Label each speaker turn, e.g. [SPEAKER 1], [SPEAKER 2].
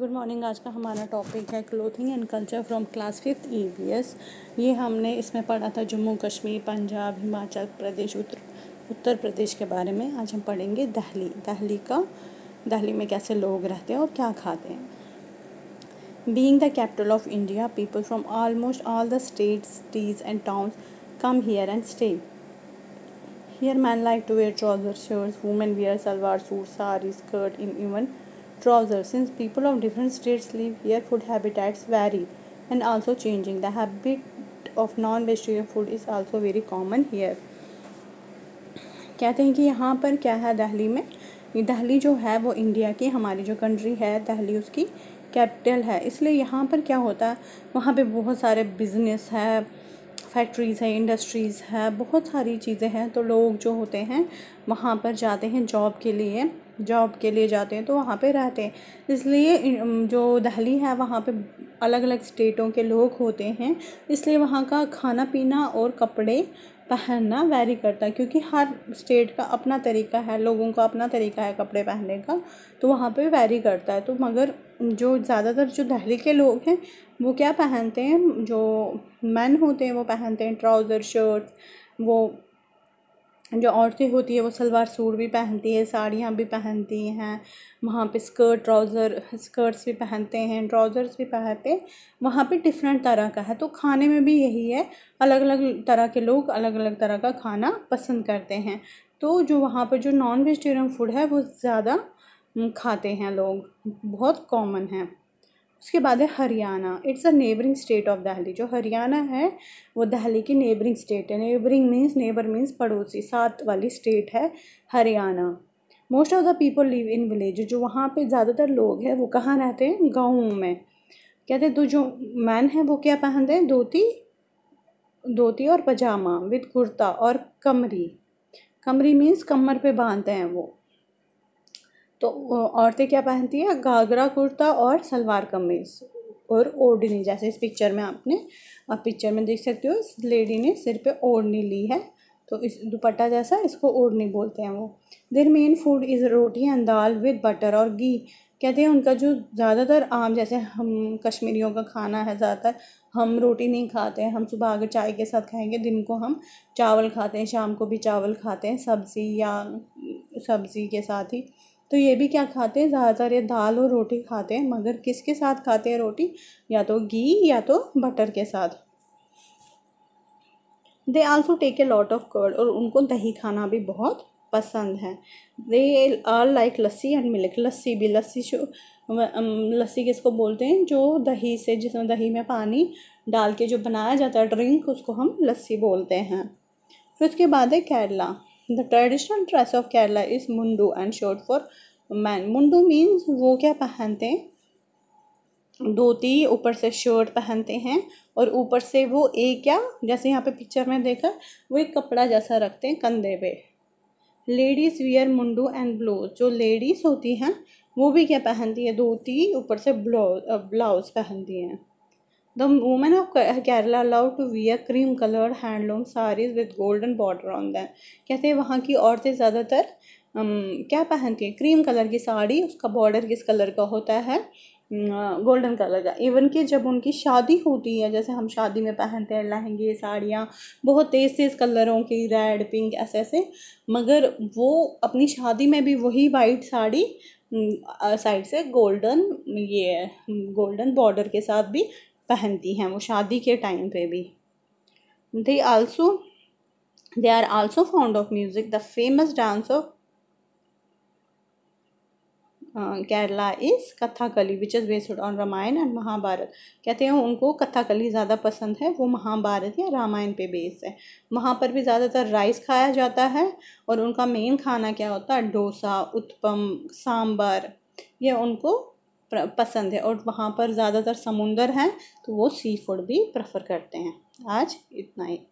[SPEAKER 1] good morning आज का हमारा टॉपिक है clothing and culture from class fifth E B S ये हमने इसमें पढ़ा था जम्मू कश्मीर पंजाब हिमाचल प्रदेश उत्तर उत्तर प्रदेश के बारे में आज हम पढ़ेंगे दहली दहली का दहली में कैसे लोग रहते हैं और क्या खाते हैं being the capital of India people from almost all the states cities and town come here and stay here man like to wear trouser shirts women wear salwar suit sari skirt in even trousers since people of different states live here food habitats vary and also changing the habit of non-vegetarian food is also very common here कहते हैं कि यहाँ पर क्या है दहली में दहली जो है वो इंडिया की हमारी जो कंट्री है दहली उसकी कैपिटल है इसलिए यहाँ पर क्या होता है वहाँ पे बहुत सारे बिजनेस है फैक्ट्रीज़ हैं इंडस्ट्रीज़ है बहुत सारी चीज़ें हैं तो लोग जो होते हैं वहाँ पर जाते हैं जॉब के लिए जॉब के लिए जाते हैं तो वहाँ पे रहते हैं इसलिए जो दहली है वहाँ पे अलग अलग स्टेटों के लोग होते हैं इसलिए वहाँ का खाना पीना और कपड़े पहनना वैरी करता है क्योंकि हर स्टेट का अपना तरीका है लोगों का अपना तरीका है कपड़े पहनने का तो वहाँ पे वैरी करता है तो मगर जो ज़्यादातर जो दहली के लोग हैं वो क्या पहनते हैं जो मैन होते हैं वो पहनते हैं ट्राउज़र शर्ट वो जो औरतें होती है वो सलवार सूट भी पहनती है साड़ियाँ भी पहनती हैं वहाँ पे स्कर्ट ट्राउज़र स्कर्ट्स भी पहनते हैं ट्राउज़र्स भी पहनते हैं वहाँ पे डिफरेंट तरह का है तो खाने में भी यही है अलग अलग तरह के लोग अलग अलग तरह का खाना पसंद करते हैं तो जो वहाँ पर जो नॉन वेजिटेरियन फूड है वो ज़्यादा खाते हैं लोग बहुत कॉमन है उसके बाद है Haryana it's a neighbouring state of Delhi जो हरियाणा है वो दहली की नेबरिंग स्टेट है नेबरिंग मीन्स नेबर मीन्स पड़ोसी साथ वाली स्टेट है Haryana most of the people live in village जो वहाँ पे ज़्यादातर लोग हैं वो कहाँ रहते हैं गाँव में कहते हैं तो जो मैन है वो क्या पहनते हैं धोती धोती और पजामा विद कुर्ता और कमरी कमरी मीन्स कमर पे बांधते हैं वो तो औरतें क्या पहनती हैं घाघरा कुर्ता और सलवार कमीज और ओढ़नी जैसे इस पिक्चर में आपने आप पिक्चर में देख सकते हो इस लेडी ने सिर पे ओढ़नी ली है तो इस दुपट्टा जैसा इसको ओढ़नी बोलते हैं वो their main food is roti and dal with butter और घी कहते हैं उनका जो ज़्यादातर आम जैसे हम कश्मीरियों का खाना है ज़्यादातर हम रोटी नहीं खाते हैं हम सुबह अगर चाय के साथ खाएंगे दिन को हम चावल खाते हैं शाम को भी चावल खाते हैं सब्ज़ी या सब्ज़ी के साथ ही तो ये भी क्या खाते हैं ज़्यादातर ये दाल और रोटी खाते हैं मगर किसके साथ खाते हैं रोटी या तो घी या तो बटर के साथ they also take a lot of curd और उनको दही खाना भी बहुत पसंद है they are like lassi and milk lassi भी लस्सी लस्सी किसको बोलते हैं जो दही से जिसमें दही में पानी डाल के जो बनाया जाता है ड्रिंक उसको हम लस्सी बोलते हैं फिर उसके बाद है Kerala the traditional dress of Kerala is mundu and shirt for man mundu means वो क्या पहनते हैं धोती ऊपर से शर्ट पहनते हैं और ऊपर से वो एक क्या जैसे यहाँ पे पिक्चर में देखा वो एक कपड़ा जैसा रखते हैं कंधे पे ladies wear mundu and blouse जो लेडीज़ होती हैं वो भी क्या पहनती है धोती ऊपर से ब्लाउज ब्लाउज पहनती हैं The of Kerala Kerala to we wear cream coloured handloom saris with golden border on then कहते हैं वहाँ की औरतें ज़्यादातर क्या पहनती हैं क्रीम कलर की साड़ी उसका बॉर्डर किस कलर का होता है गोल्डन कलर का इवन कि जब उनकी शादी होती है जैसे हम शादी में पहनते हैं लहंगे साड़ियाँ बहुत तेज़ तेज़ कलरों की रेड पिंक ऐसे ऐसे मगर वो अपनी शादी में भी वही वाइट साड़ी साइड से गोल्डन ये गोल्डन बॉर्डर के साथ भी पहनती हैं वो शादी के टाइम पे भी they also they are also found of music the famous dance of Kerala is Kathakali which is based on Ramayana and Mahabharata कहते हैं उनको कथाकली ज़्यादा पसंद है वो महाभारत या रामायण पे बेस्ड है वहाँ पर भी ज़्यादातर राइस खाया जाता है और उनका मेन खाना क्या होता है डोसा उत्पम सांबर ये उनको पसंद है और वहाँ पर ज़्यादातर समुंदर हैं तो वो सी फूड भी प्रेफर करते हैं आज इतना ही